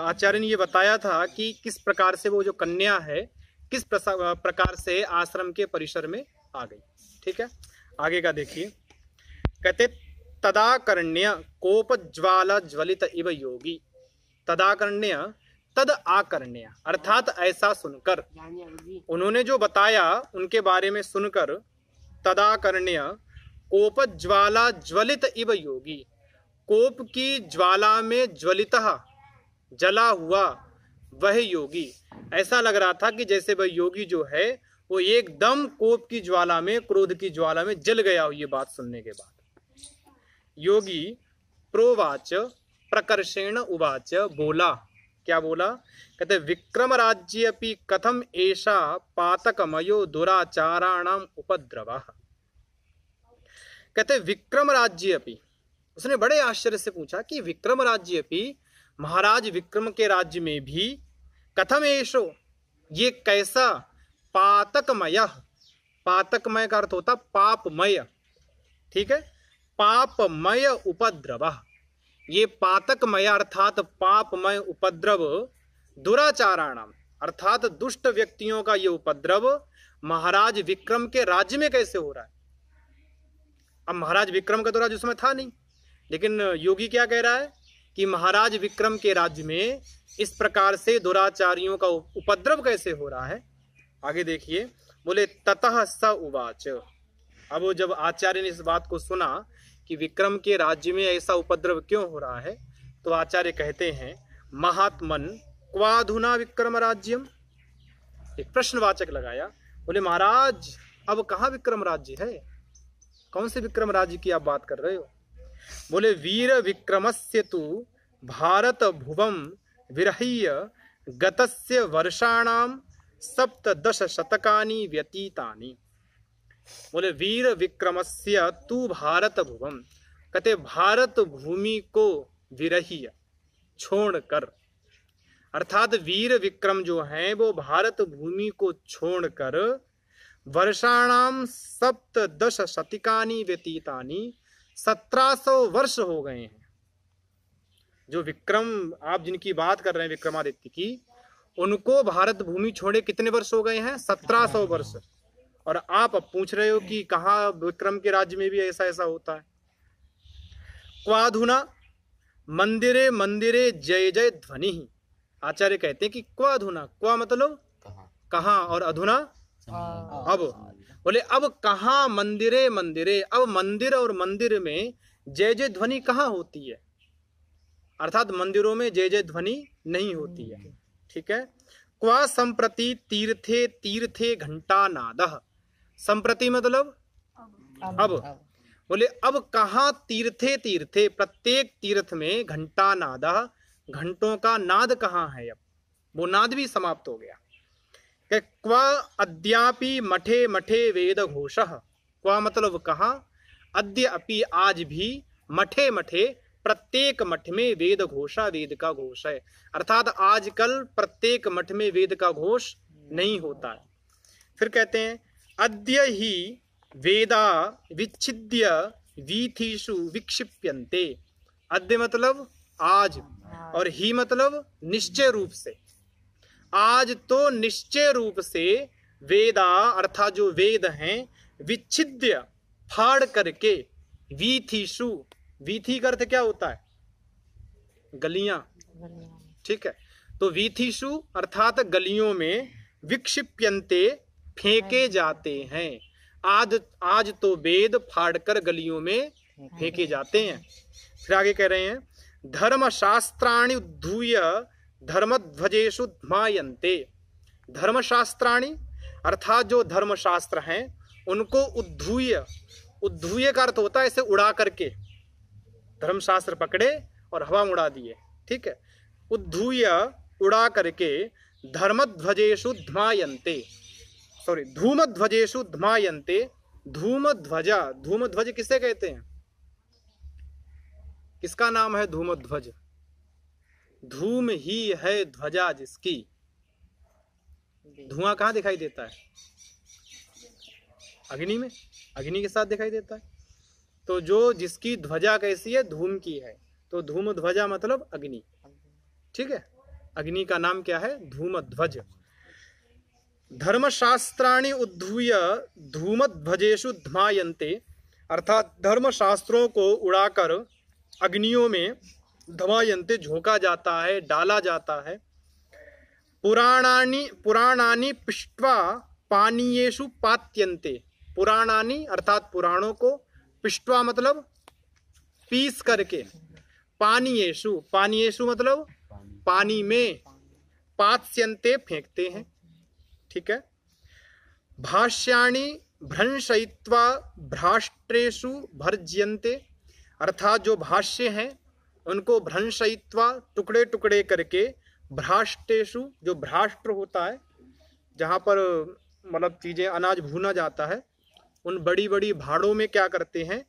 आचार्य ने ये बताया था कि किस प्रकार से वो जो कन्या है किस प्रकार से आश्रम के परिसर में आ गई ठीक है आगे का देखिए कहते तदाकर्ण्य कोपज्वाला ज्वलित इव योगी तदाकर्ण्य तद आकर्ण्य अर्थात ऐसा सुनकर उन्होंने जो बताया उनके बारे में सुनकर तदाकर्ण्य कोपज्वाला ज्वलित इव योगी कोप की ज्वाला में ज्वलित जला हुआ वह योगी ऐसा लग रहा था कि जैसे वह योगी जो है वो एकदम कोप की ज्वाला में क्रोध की ज्वाला में जल गया हो ये बात सुनने के बाद योगी प्रोवाच प्रकर्षेण उवाच बोला क्या बोला कहते विक्रम राज्य अपनी कथम ऐसा पातकमयो दुराचाराणाम उपद्रवा कहते विक्रम राज्य अपनी उसने बड़े आश्चर्य से पूछा कि विक्रम राज्य अपनी महाराज विक्रम के राज्य में भी कथम एशो ये कैसा पातकमय पातकमय का अर्थ होता पापमय ठीक है पापमय उपद्रव ये पातकमय अर्थात पापमय उपद्रव दुराचाराणाम अर्थात दुष्ट व्यक्तियों का ये उपद्रव महाराज विक्रम के राज्य में कैसे हो रहा है अब महाराज विक्रम का तो राज्य उसमें था नहीं लेकिन योगी क्या कह रहा है कि महाराज विक्रम के राज्य में इस प्रकार से दुराचारियों का उपद्रव कैसे हो रहा है आगे देखिए बोले ततः स उवाच अब जब आचार्य ने इस बात को सुना कि विक्रम के राज्य में ऐसा उपद्रव क्यों हो रहा है तो आचार्य कहते हैं महात्मन क्वाधुना विक्रम राज्यम एक प्रश्नवाचक लगाया बोले महाराज अब कहाँ विक्रम राज्य है कौन से विक्रम राज्य की आप बात कर रहे हो बोले वीर विक्रमस्य तु भारत भुवम विरह्य गतस्य वर्षाणाम सप्तदश शतकानि व्यतीतानि बोले वीर विक्रमस्य तु भारत भुवम कते भारत भूमि को छोड़ कर अर्थात वीर विक्रम जो है वो भारत भूमि को छोड़कर वर्षाणाम सप्तदश शतिकानि व्यतीतानि 1700 वर्ष हो गए हैं जो विक्रम आप जिनकी बात कर रहे हैं विक्रमादित्य की उनको भारत भूमि छोड़े कितने वर्ष हो गए हैं 1700 वर्ष और आप अब पूछ रहे हो कि कहा विक्रम के राज्य में भी ऐसा ऐसा होता है क्वाधुना मंदिरे मंदिरे जय जय ध्वनि ही आचार्य कहते हैं कि क्वाधुना क्वा मतलब कहा और अधुना हाँ। अब बोले अब कहा मंदिरे मंदिरे अब मंदिर और मंदिर में जय जय ध्वनि कहाँ होती है अर्थात मंदिरों में जय जय ध्वनि नहीं होती है ठीक है क्वा संप्रति तीर्थे तीर्थे घंटा नाद संप्रति मतलब अब, अब बोले अब कहा तीर्थे तीर्थे प्रत्येक तीर्थ में घंटा नाद घंटों का नाद कहाँ है अब वो नाद भी समाप्त हो गया कि क्व अद्यापि मठे मठे वेद घोष क्वा मतलब कहाँ अद्य अपि आज भी मठे मठे प्रत्येक मठ में वेद घोषा वेद का घोष है अर्थात आजकल प्रत्येक मठ में वेद का घोष नहीं होता है फिर कहते हैं अद्य ही वेदा विच्छिद्य वीथिषु विक्षिप्यन्ते अद्य मतलब आज और ही मतलब निश्चय रूप से आज तो निश्चय रूप से वेदा अर्थात जो वेद हैं विच्छिद्य फाड़ करके वीथिशु वीथी का अर्थ क्या होता है गलियां ठीक है तो वीथीशु अर्थात गलियों में विक्षिप्यंते फेंके हाँ। जाते हैं आज आज तो वेद फाड़कर गलियों में हाँ। फेंके जाते हैं फिर आगे कह रहे हैं धर्म शास्त्राणी उद्धूय धर्मध्वजेशु ध्मायन्ते धर्मशास्त्राणी अर्थात जो धर्मशास्त्र हैं उनको उद्धूय उद्धूय का अर्थ होता है इसे उड़ा करके धर्मशास्त्र पकड़े और हवा उड़ा दिए ठीक है उद्धूय उड़ा करके धर्मध्वजेशु ध्मायन्ते सॉरी धूमध्वजेशु ध्वजेशु धूमध्वज धूमध्वज किसे कहते हैं किसका नाम है धूमध्वज ध्वज धूम ही है ध्वजा जिसकी धुआं कहाँ दिखाई देता है अग्नि में अग्नि के साथ दिखाई देता है तो जो जिसकी ध्वजा कैसी है धूम की है तो धूम ध्वजा मतलब अग्नि ठीक है अग्नि का नाम क्या है धूम ध्वज धर्मशास्त्राणी उद्धूय धूम ध्वजेशु धमायन्ते अर्थात धर्मशास्त्रों को उड़ाकर अग्नियों में धमायंते झोंका जाता है डाला जाता है पुराणानी पुराणानी पिष्टवा पानीयेशु पात्यंते पुराणानी अर्थात पुराणों को पिष्टवा मतलब पीस करके पानीयेशु पानीयेशु मतलब पानी में पात्यंते फेंकते हैं ठीक है भाष्याणी भ्रंशयित्वा भ्राष्ट्रेशु भर्ज्यंते अर्थात जो भाष्य हैं उनको भ्रंशयित्वा टुकड़े टुकड़े करके भ्राष्टेशु जो भ्राष्ट्र होता है जहाँ पर मतलब चीज़ें अनाज भूना जाता है उन बड़ी बड़ी भाड़ों में क्या करते हैं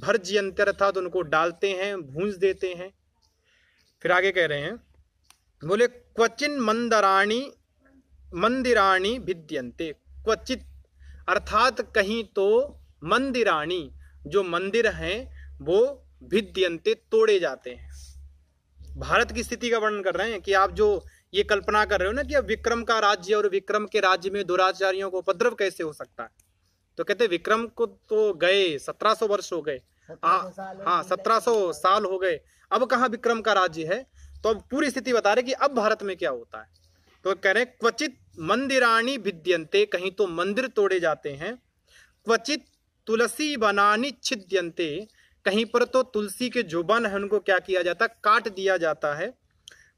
भर्ज यंत्र अर्थात तो उनको डालते हैं भूंज देते हैं फिर आगे कह रहे हैं बोले क्वचिन मंदराणी मंदिराणी भिद्यंते क्वचित अर्थात कहीं तो मंदिराणी जो मंदिर हैं वो भिद्यंते तोड़े जाते हैं भारत की स्थिति का वर्णन कर रहे हैं कि आप जो ये कल्पना कर रहे हो ना कि अब विक्रम का राज्य और विक्रम के राज्य में दुराचारियों को उपद्रव कैसे हो सकता है तो कहते विक्रम को तो गए सत्रह सौ वर्ष हो गए हाँ, हाँ सत्रह सौ साल हो गए अब कहाँ विक्रम का राज्य है तो अब पूरी स्थिति बता रहे कि अब भारत में क्या होता है तो कह रहे क्वचित मंदिराणी भिद्यंते कहीं तो मंदिर तोड़े जाते हैं क्वचित तुलसी बनानी छिद्यंते कहीं पर तो तुलसी के जो है उनको क्या किया जाता है काट दिया जाता है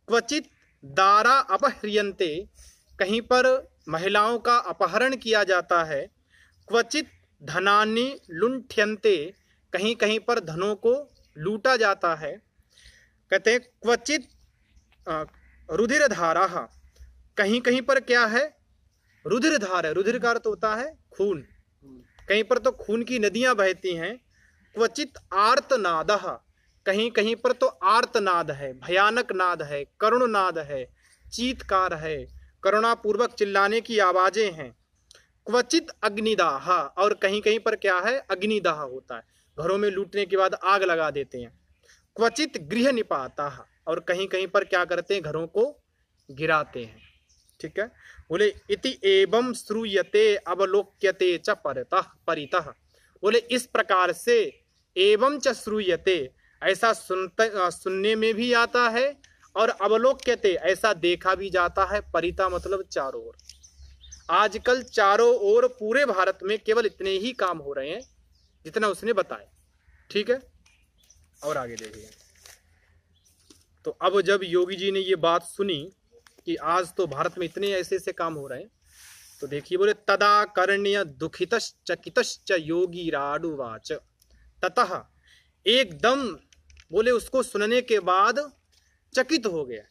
क्वचित दारा अपहरियंते कहीं पर महिलाओं का अपहरण किया जाता है क्वचित धनानी लुंठ्यंते कहीं कहीं पर धनों को लूटा जाता है कहते हैं क्वचित रुधिर धारा कहीं कहीं पर क्या है रुधिर धार है रुधिर का अर्थ तो होता है खून कहीं पर तो खून की नदियां बहती हैं क्वचित आर्तनाद कहीं कहीं पर तो आर्तनाद है भयानक नाद है करुण नाद है चीतकार है करुणापूर्वक चिल्लाने की आवाज़ें हैं क्वचित अग्निदाह और कहीं कहीं पर क्या है अग्निदाह होता है घरों में लूटने के बाद आग लगा देते हैं क्वचित गृह निपाता और कहीं कहीं पर क्या करते हैं घरों को गिराते हैं ठीक है बोले इति एवं श्रूयते अवलोक्यते च परतः बोले इस प्रकार से एवं च श्रूयते ऐसा सुनते सुनने में भी आता है और अवलोक्यते ऐसा देखा भी जाता है परिता मतलब चारों ओर आजकल चारों ओर पूरे भारत में केवल इतने ही काम हो रहे हैं जितना उसने बताया ठीक है और आगे देखिए तो अब जब योगी जी ने ये बात सुनी कि आज तो भारत में इतने ऐसे ऐसे काम हो रहे हैं तो देखिए बोले तदा कर्ण्य दुखित चकित योगी राडुवाच ततः एकदम बोले उसको सुनने के बाद चकित हो गया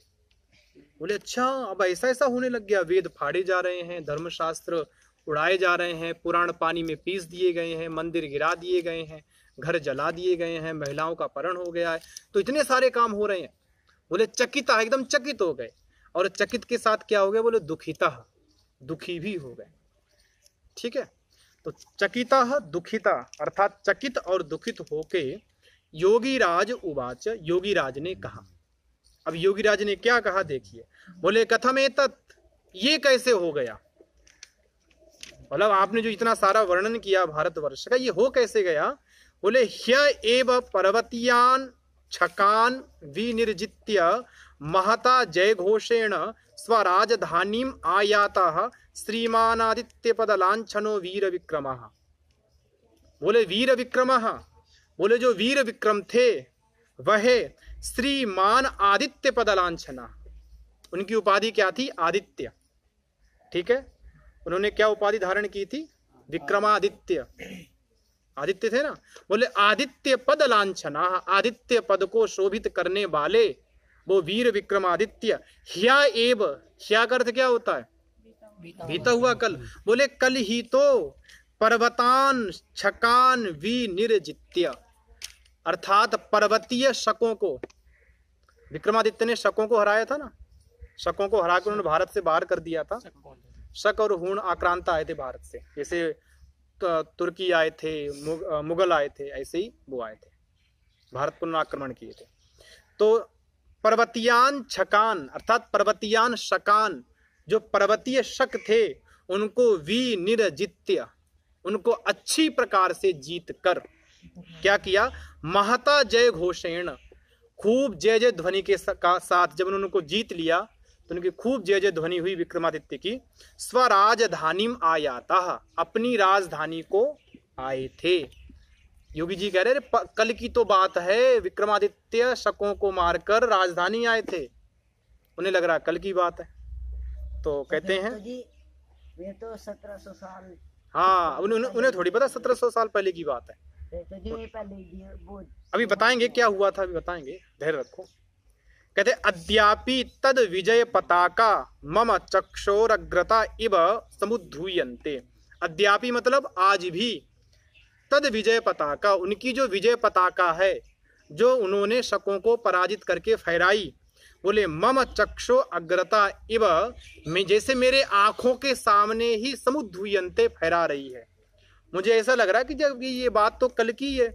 बोले अच्छा अब ऐसा ऐसा होने लग गया वेद फाड़े जा रहे हैं धर्मशास्त्र उड़ाए जा रहे हैं पुराण पानी में पीस दिए गए हैं मंदिर गिरा दिए गए हैं घर जला दिए गए हैं महिलाओं का अपहरण हो गया है तो इतने सारे काम हो रहे हैं बोले चकिता एकदम चकित हो गए और चकित के साथ क्या हो गया बोले दुखिता दुखी भी हो गए ठीक है तो चकिता दुखिता अर्थात चकित और दुखित होके योगी राज उवाच योगी राज ने कहा अब योगी राज ने क्या कहा देखिए बोले कथम ए ये कैसे हो गया मतलब आपने जो इतना सारा वर्णन किया भारतवर्ष का ये हो कैसे गया बोले ह्य एव पर्वतियान छकान विनिर्जित्य महता जय घोषेण स्वराजधानी आयाता श्रीमानादित्यपद लाछनो वीर विक्रम बोले वीर विक्रम बोले जो वीर विक्रम थे वह श्रीमान आदित्य पद लाछना उनकी उपाधि क्या थी आदित्य ठीक है उन्होंने क्या उपाधि धारण की थी विक्रमादित्य आदित्य थे ना बोले आदित्य पद लाछना आदित्य पद को शोभित करने वाले वो वीर विक्रमादित्य ह्या एव ह्या का अर्थ क्या होता है बीता, हुआ कल बोले कल ही तो पर्वतान छकान वी निर्जित्य अर्थात पर्वतीय शकों को विक्रमादित्य ने शकों को हराया था ना शकों को हरा कर उन्होंने भारत से बाहर कर दिया था शक और हूण आक्रांत आए थे भारत से जैसे तुर्की आए थे मुगल आए थे ऐसे ही वो आए थे भारत पर आक्रमण किए थे तो पर्वतियान छकान अर्थात पर्वतियान शकान जो पर्वतीय शक थे उनको विनिर्जित्य उनको अच्छी प्रकार से जीत कर क्या किया महता जय घोषेण खूब जय जय ध्वनि के का साथ जब उन्होंने उनको जीत लिया तो उनकी खूब जय जय ध्वनि हुई विक्रमादित्य की स्वराजधानी आयाता अपनी राजधानी को आए थे योगी जी कह रहे अरे कल की तो बात है विक्रमादित्य शकों को मारकर राजधानी आए थे उन्हें लग रहा कल की बात है तो, तो कहते तो हैं तो सत्रह सौ साल हाँ उन्हें उन्हें थोड़ी पता सत्रह सौ साल पहले की बात है तो अभी बताएंगे क्या हुआ था अभी बताएंगे धैर्य रखो कहते अद्यापि तद विजय पताका मम चक्षोरग्रता इव समुद्धूयते अद्यापि मतलब आज भी तद विजय पताका उनकी जो विजय पताका है जो उन्होंने शकों को पराजित करके फहराई बोले मम चक्षो अग्रता इव में जैसे मेरे आंखों के सामने ही समुद्रुयंते फहरा रही है मुझे ऐसा लग रहा है कि जब ये बात तो कल की है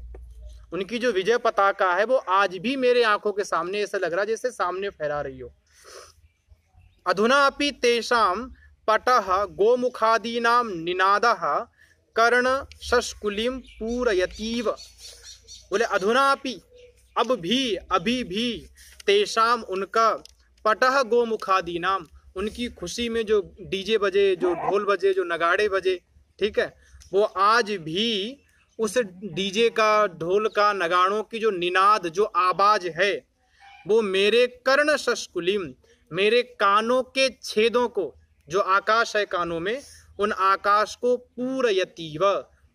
उनकी जो विजय पताका है वो आज भी मेरे आंखों के सामने ऐसा लग रहा है जैसे सामने फहरा रही हो अधुना अपि तेषाम पट नाम निनाद कर्ण शस्कुलिम पूरयतीव बोले अधुनापि अब भी अभी भी तेषाम उनका पटह गोमुखादी नाम उनकी खुशी में जो डीजे बजे जो ढोल बजे जो नगाड़े बजे ठीक है वो आज भी उस डीजे का ढोल का नगाड़ों की जो निनाद जो आवाज है वो मेरे कर्ण शस्कुलिम मेरे कानों के छेदों को जो आकाश है कानों में उन आकाश को पूरयतीव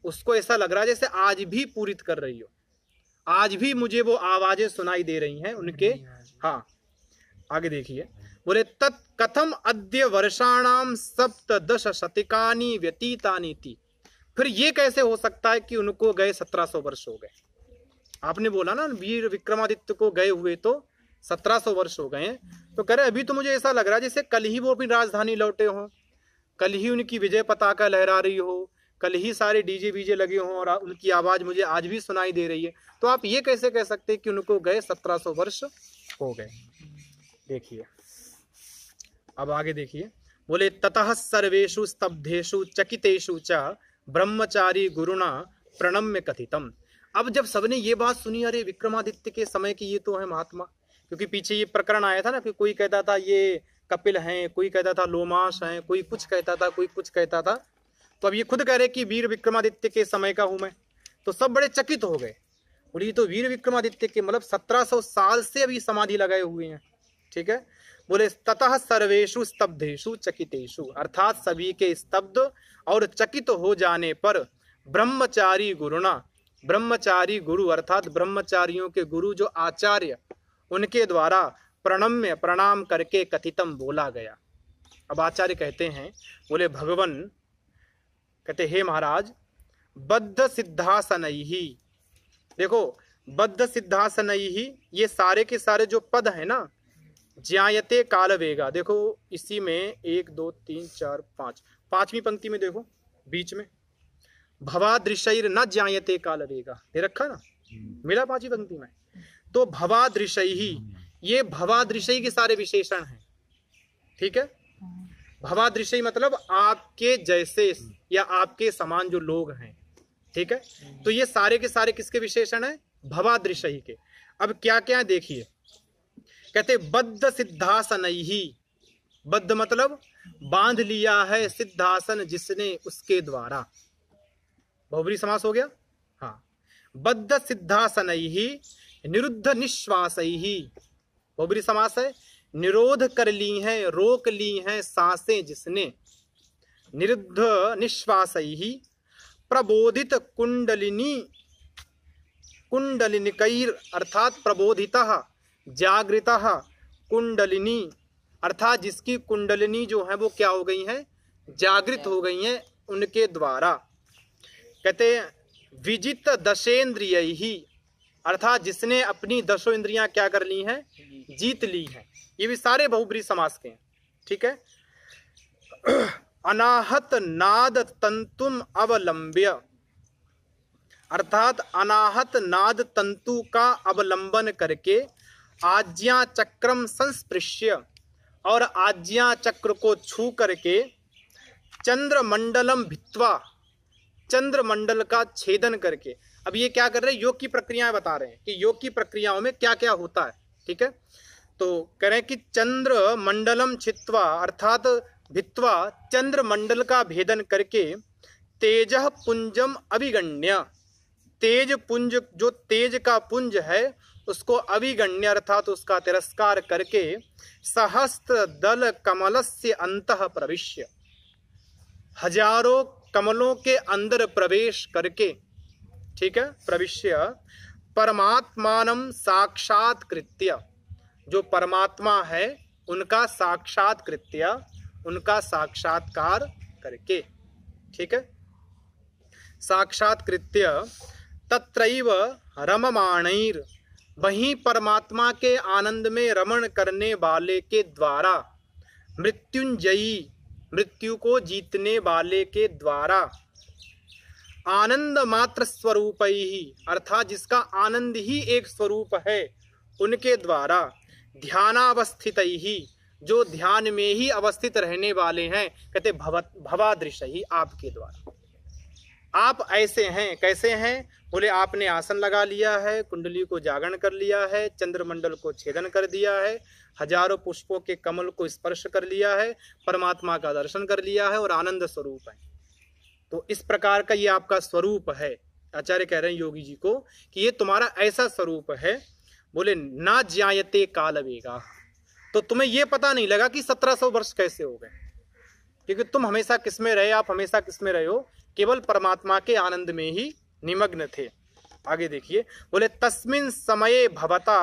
उसको ऐसा लग रहा है जैसे आज भी पूरित कर रही हो आज भी मुझे वो आवाजें सुनाई दे रही हैं उनके हाँ आगे देखिए बोले तत् कथम अद्य वर्षाणाम सप्तदश शतिकानी व्यतीतानी थी फिर ये कैसे हो सकता है कि उनको गए सत्रह सौ वर्ष हो गए आपने बोला ना वीर विक्रमादित्य को गए हुए तो सत्रह सौ वर्ष हो गए तो कह रहे अभी तो मुझे ऐसा लग रहा है जैसे कल ही वो अपनी राजधानी लौटे हों कल ही उनकी विजय पताका लहरा रही हो कल ही सारे डीजे वीजे लगे हों और उनकी आवाज़ मुझे आज भी सुनाई दे रही है तो आप ये कैसे कह सकते कि उनको गए सत्रह सौ वर्ष हो गए देखिए अब आगे देखिए बोले ततः सर्वेशु स्तब्धेशु चकितेशु च ब्रह्मचारी गुरुणा प्रणम्य कथितम अब जब सबने ये बात सुनी अरे विक्रमादित्य के समय की ये तो है महात्मा क्योंकि पीछे ये प्रकरण आया था ना कि कोई कहता था ये कपिल हैं कोई कहता था लोमास हैं कोई कुछ कहता था कोई कुछ कहता था तो अब ये खुद कह रहे कि वीर विक्रमादित्य के समय का हूँ मैं तो सब बड़े चकित हो गए और ये तो वीर विक्रमादित्य के मतलब 1700 साल से अभी समाधि लगाए हुए हैं ठीक है बोले ततः सर्वेशु स्तब्धेशु चकितेशु अर्थात सभी के स्तब्ध और चकित हो जाने पर ब्रह्मचारी गुरुणा ब्रह्मचारी गुरु अर्थात ब्रह्मचारियों के गुरु जो आचार्य उनके द्वारा प्रणम्य प्रणाम करके कथितम बोला गया अब आचार्य कहते हैं बोले भगवान कहते हे महाराज बद्ध सिद्धासन ही देखो बद्ध सिद्धासन ही ये सारे के सारे जो पद है ना ज्यायते काल वेगा देखो इसी में एक दो तीन चार पांच पांचवी पंक्ति में देखो बीच में भवादृशर न ज्यायते काल वेगा दे रखा ना मिला पांचवी पंक्ति में तो भवादृशय ही ये भवादृश के सारे विशेषण हैं ठीक है भवादृश मतलब आपके जैसे या आपके समान जो लोग हैं ठीक है तो ये सारे के सारे किसके विशेषण है भवादृश के अब क्या क्या देखिए कहते बद्ध सिद्धासन ही बद्ध मतलब बांध लिया है सिद्धासन जिसने उसके द्वारा बहुबरी समास हो गया हाँ बद्ध सिद्धासन ही निरुद्ध निश्वास ही बहुबरी समास है निरोध कर ली है रोक ली है सांसें जिसने निरुद्ध निश्वास ही प्रबोधित कुंडलिनी कुंडलिनिकैर अर्थात प्रबोधिता जागृत कुंडलिनी अर्थात जिसकी कुंडलिनी जो है वो क्या हो गई है जागृत हो गई है उनके द्वारा कहते विजित दशेंद्रिय ही अर्थात जिसने अपनी दसों इंद्रियां क्या कर ली हैं जीत ली हैं ये भी सारे बहुब्री समास के हैं ठीक है अनाहत नाद तंतुम अवलंब्य अर्थात अनाहत नाद तंतु का अवलंबन करके आज्ञा चक्रम संस्पृश्य और आज्ञा चक्र को छू करके चंद्रमंडलम भित्वा चंद्रमंडल का छेदन करके अब ये क्या कर रहे हैं योग की प्रक्रियाएं बता रहे हैं कि योग की प्रक्रियाओं में क्या क्या होता है ठीक है तो कह रहे हैं कि चंद्र मंडलम छित्वा अर्थात भित्वा चंद्र मंडल का भेदन करके तेज पुंजम अभिगण्य तेज पुंज जो तेज का पुंज है उसको अभिगण्य अर्थात उसका तिरस्कार करके सहस्त्र दल कमल से अंत प्रविश्य हजारों कमलों के अंदर प्रवेश करके ठीक है प्रविश्य परमात्मान साक्षात्कृत्य जो परमात्मा है उनका साक्षात्कृत्य उनका साक्षात्कार करके ठीक है साक्षात्कृत्य तत्रैव रममाणैर वहीं परमात्मा के आनंद में रमण करने वाले के द्वारा मृत्युंजयी मृत्यु को जीतने वाले के द्वारा आनंद मात्र स्वरूप ही अर्थात जिसका आनंद ही एक स्वरूप है उनके द्वारा ध्यानावस्थित ही जो ध्यान में ही अवस्थित रहने वाले हैं कहते भवत भवादृश ही आपके द्वारा आप ऐसे हैं कैसे हैं बोले आपने आसन लगा लिया है कुंडली को जागरण कर लिया है चंद्रमंडल को छेदन कर दिया है हजारों पुष्पों के कमल को स्पर्श कर लिया है परमात्मा का दर्शन कर लिया है और आनंद स्वरूप है तो इस प्रकार का ये आपका स्वरूप है आचार्य कह रहे हैं योगी जी को कि ये तुम्हारा ऐसा स्वरूप है बोले ना ज्यायते काल वेगा तो तुम्हें ये पता नहीं लगा कि सत्रह सौ वर्ष कैसे हो गए क्योंकि तुम हमेशा किस में रहे आप हमेशा किस में रहे हो केवल परमात्मा के आनंद में ही निमग्न थे आगे देखिए बोले तस्मिन समय भवता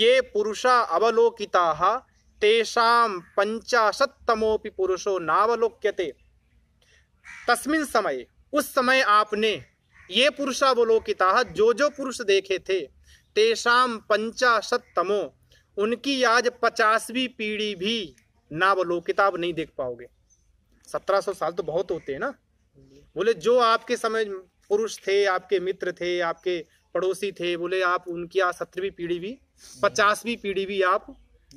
ये पुरुषा अवलोकिता तेषाम पंचाशतमोपि पुरुषो नावलोक्यते तस्मिन समय उस समय आपने ये पुरुषावलोकिता जो जो पुरुष देखे थे तेषाम पंचाशतमो उनकी आज पचासवीं पीढ़ी भी नावलोकिता आप नहीं देख पाओगे सत्रह सौ साल तो बहुत होते हैं ना बोले जो आपके समय पुरुष थे आपके मित्र थे आपके पड़ोसी थे बोले आप उनकी आज सत्रहवीं पीढ़ी भी पचासवीं पीढ़ी भी आप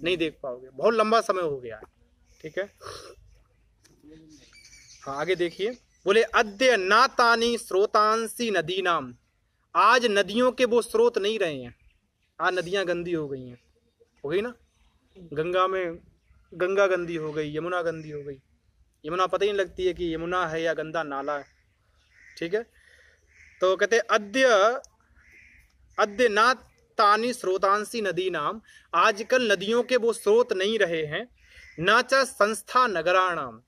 नहीं देख पाओगे बहुत लंबा समय हो गया है ठीक है हाँ आगे देखिए बोले अद्य नातानी तानी स्रोतांसी नदी नाम आज नदियों के वो स्रोत नहीं रहे हैं आज नदियाँ गंदी हो गई हैं हो गई ना गंगा में गंगा गंदी हो गई यमुना गंदी हो गई यमुना पता ही नहीं लगती है कि यमुना है या गंदा नाला है ठीक है तो कहते अद्य अद्य ना तानी स्रोतांसी नदी नाम आजकल नदियों के वो स्रोत नहीं रहे हैं नाचा संस्था नगराणाम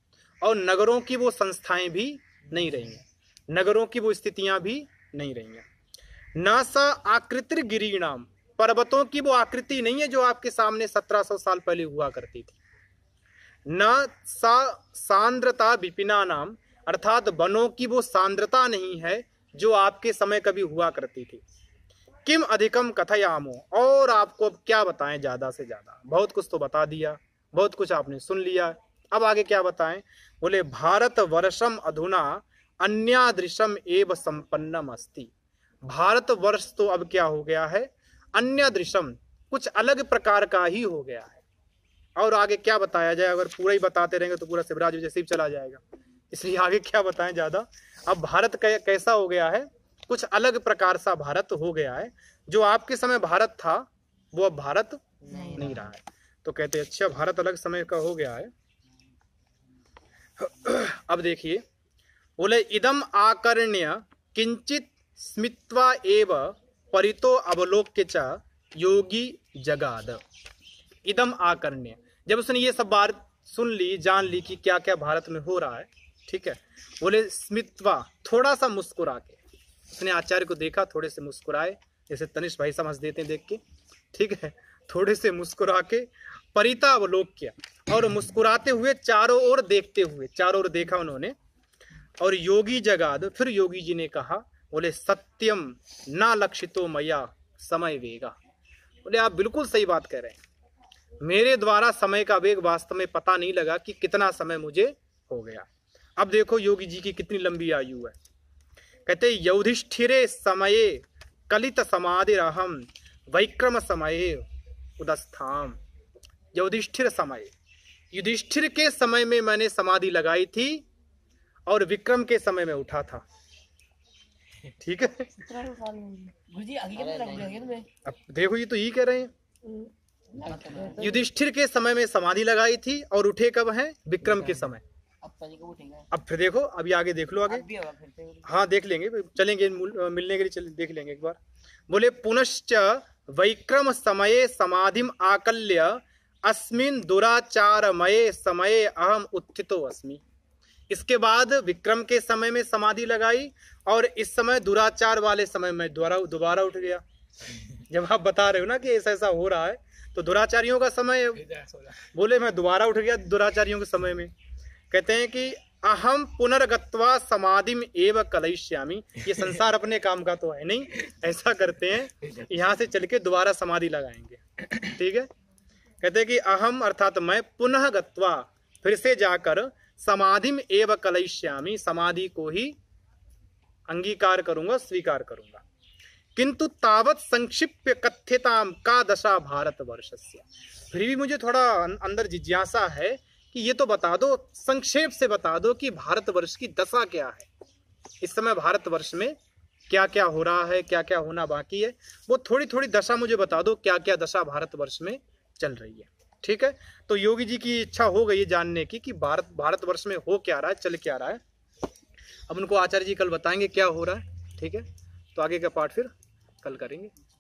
और नगरों की वो संस्थाएं भी नहीं रहेंगी नगरों की वो स्थितियां भी नहीं रहेंगी नासा आकृति गिरी नाम पर्वतों की वो आकृति नहीं है जो आपके सामने 1700 साल पहले हुआ करती थी न सा सांद्रता विपिना नाम अर्थात वनों की वो सांद्रता नहीं है जो आपके समय कभी हुआ करती थी किम अधिकम कथयामो और आपको अब क्या बताएं ज़्यादा से ज़्यादा बहुत कुछ तो बता दिया बहुत कुछ आपने सुन लिया अब आगे क्या बताएं बोले भारत वर्षम अधुना अन्यादृशम एव संपन्नम अस्ति भारत वर्ष तो अब क्या हो गया है अन्यादृशम कुछ अलग प्रकार का ही हो गया है और आगे क्या बताया जाए अगर पूरा ही बताते रहेंगे तो पूरा शिवराज विजय शिव चला जाएगा इसलिए आगे क्या बताएं ज़्यादा अब भारत कैसा हो गया है कुछ अलग प्रकार सा भारत हो गया है जो आपके समय भारत था वो अब भारत नहीं, नहीं रहा है तो कहते अच्छा भारत अलग समय का हो गया है अब देखिए बोले इदम आकर्ण्य किंचित स्मित्वा एव परितो अवलोक्य च योगी जगाद इदम आकर्ण्य जब उसने ये सब बात सुन ली जान ली कि क्या क्या भारत में हो रहा है ठीक है बोले स्मित्वा थोड़ा सा मुस्कुरा के उसने आचार्य को देखा थोड़े से मुस्कुराए जैसे तनिष भाई समझ देते हैं देख के ठीक है थोड़े से मुस्कुरा के परितावलोक्य किया और मुस्कुराते हुए चारों ओर देखते हुए चारों ओर देखा उन्होंने और योगी जगाद फिर योगी जी ने कहा बोले सत्यम ना लक्षितो मया समय वेगा बोले आप बिल्कुल सही बात कह रहे हैं मेरे द्वारा समय का वेग वास्तव में पता नहीं लगा कि कितना समय मुझे हो गया अब देखो योगी जी की कितनी लंबी आयु है कहते यौधिष्ठिरे समय कलित समाधि रहम वैक्रम समय उदस्थाम युधिष्ठिर समय युधिष्ठिर के समय में मैंने समाधि लगाई थी और विक्रम के समय में उठा था ठीक है अब देखो ये तो यही कह रहे हैं हम्म। युधिष्ठिर के समय में समाधि लगाई थी और उठे कब है विक्रम के समय तो अब फिर देखो अभी आगे देख लो आगे तो। हाँ देख लेंगे चलेंगे मिलने के लिए चले, देख लेंगे एक बार बोले पुनश्च वैक्रम समय समाधिम आकल्य अस्मिन दुराचारमय समय अहम उत्थितो अस्मि इसके बाद विक्रम के समय में समाधि लगाई और इस समय दुराचार वाले समय में द्वारा दोबारा उठ गया जब आप बता रहे हो ना कि ऐसा ऐसा हो रहा है तो दुराचारियों का समय बोले मैं दोबारा उठ गया दुराचारियों के समय में कहते हैं कि अहम पुनर्गत्वा समाधि एव कलयिष्यामी ये संसार अपने काम का तो है नहीं ऐसा करते हैं यहाँ से चल के दोबारा समाधि लगाएंगे ठीक है कहते कि अहम अर्थात मैं पुनः गत्वा फिर से जाकर समाधि में एव कलयश्यामी समाधि को ही अंगीकार करूंगा स्वीकार करूंगा किंतु तावत संक्षिप्य कथ्यताम का दशा भारत वर्ष फिर भी मुझे थोड़ा अं-, अंदर जिज्ञासा है कि ये तो बता दो संक्षेप से बता दो कि भारतवर्ष की दशा क्या है इस समय भारतवर्ष में क्या क्या हो रहा है क्या क्या होना बाकी है वो थोड़ी थोड़ी दशा मुझे बता दो क्या क्या दशा भारतवर्ष में चल रही है ठीक है तो योगी जी की इच्छा हो गई जानने की कि भारत भारतवर्ष में हो क्या रहा है चल क्या रहा है अब उनको आचार्य जी कल बताएंगे क्या हो रहा है ठीक है तो आगे का पाठ फिर कल करेंगे